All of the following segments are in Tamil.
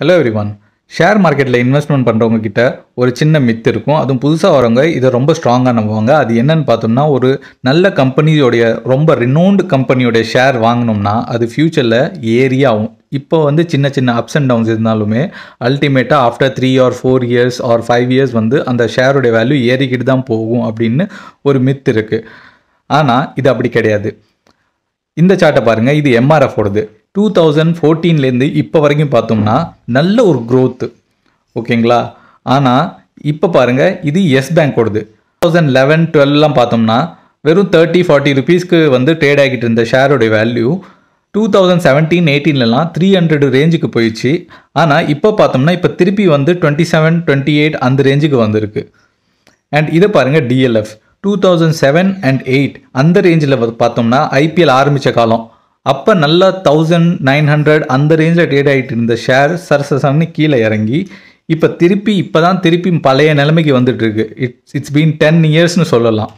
ஹலோ எவ்ரிவான் ஷேர் மார்க்கெட்டில் இன்வெஸ்ட்மெண்ட் பண்ணுறவங்க கிட்ட ஒரு சின்ன மித்து இருக்கும் அதுவும் புதுசாக வரவங்க இதை ரொம்ப ஸ்ட்ராங்காக நம்புவாங்க அது என்னன்னு பார்த்தோம்னா ஒரு நல்ல கம்பெனியோடைய ரொம்ப ரினோண்டு கம்பெனியோடைய ஷேர் வாங்கினோம்னா அது ஃப்யூச்சரில் ஏரியாகும் ஆகும் இப்போ வந்து சின்ன சின்ன அப்ஸ் அண்ட் டவுன்ஸ் இருந்தாலுமே அல்டிமேட்டாக after three or four years or five years வந்து அந்த ஷேருடைய வேல்யூ ஏறிக்கிட்டு தான் போகும் அப்படின்னு ஒரு மித் இருக்குது ஆனால் இது அப்படி கிடையாது இந்த சார்ட்டை பாருங்கள் இது எம்ஆர்எஃப் ஓடுது டூ தௌசண்ட் ஃபோர்டீன்லேருந்து இப்போ வரைக்கும் பார்த்தோம்னா நல்ல ஒரு க்ரோத்து ஓகேங்களா ஆனால் இப்போ பாருங்கள் இது எஸ் பேங்க்கோடது தௌசண்ட் லெவன் டுவெல்லாம் பார்த்தோம்னா வெறும் தேர்ட்டி ஃபார்ட்டி ருபீஸ்க்கு வந்து ட்ரேட் ஆகிட்டு இருந்த ஷேரோடைய வேல்யூ டூ தௌசண்ட் செவன்டீன் எயிட்டீன்லலாம் த்ரீ ஹண்ட்ரட் ரேஞ்சுக்கு போயிடுச்சு ஆனால் இப்போ பார்த்தோம்னா இப்போ திருப்பி வந்து டுவெண்ட்டி செவன் டுவெண்ட்டி எயிட் அந்த ரேஞ்சுக்கு வந்திருக்கு அண்ட் இதை பாருங்கள் DLF two thousand seven and eight அந்த ரேஞ்சில் பார்த்தோம்னா ஐபிஎல் ஆரம்பித்த காலம் அப்போ நல்லா தௌசண்ட் நைன் ஹண்ட்ரட் அந்த ரேஞ்சில் ட்ரேட் ஆகிட்டு இருந்த ஷேர் சரசரன்னு கீழே இறங்கி இப்போ திருப்பி இப்போ தான் திருப்பி பழைய நிலைமைக்கு வந்துட்டுருக்கு இட்ஸ் இட்ஸ் பீன் டென் இயர்ஸ்னு சொல்லலாம்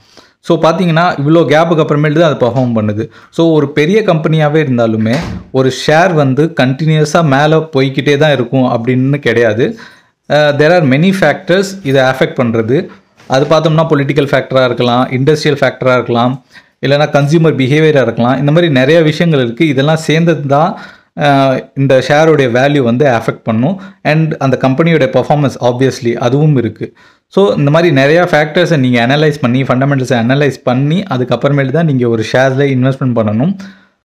ஸோ பார்த்தீங்கன்னா இவ்வளோ கேப்புக்கு அப்புறமேட்டு தான் அது பர்ஃபார்ம் பண்ணுது ஸோ ஒரு பெரிய கம்பெனியாகவே இருந்தாலுமே ஒரு ஷேர் வந்து கண்டினியூஸாக மேலே போய்கிட்டே தான் இருக்கும் அப்படின்னு கிடையாது தெர் ஆர் மெனி ஃபேக்டர்ஸ் இதை அஃபெக்ட் பண்ணுறது அது பார்த்தோம்னா பொலிட்டிக்கல் ஃபேக்டராக இருக்கலாம் இண்டஸ்ட்ரியல் ஃபேக்டராக இருக்கலாம் இல்லைனா கன்சியூமர் பிஹேவியராக இருக்கலாம் இந்த மாதிரி நிறையா விஷயங்கள் இருக்குது இதெல்லாம் சேர்ந்தது தான் இந்த ஷேருடைய வேல்யூ வந்து அஃபெக்ட் பண்ணும் அண்ட் அந்த கம்பெனியோடைய பர்ஃபார்மன்ஸ் ஆப்வியஸ்லி அதுவும் இருக்குது ஸோ இந்த மாதிரி நிறையா ஃபேக்டர்ஸை நீங்கள் அனலைஸ் பண்ணி ஃபண்டமெண்டல்ஸை அனலைஸ் பண்ணி அதுக்கப்புறமேட்டு தான் நீங்கள் ஒரு ஷேரில் இன்வெஸ்ட்மெண்ட் பண்ணணும்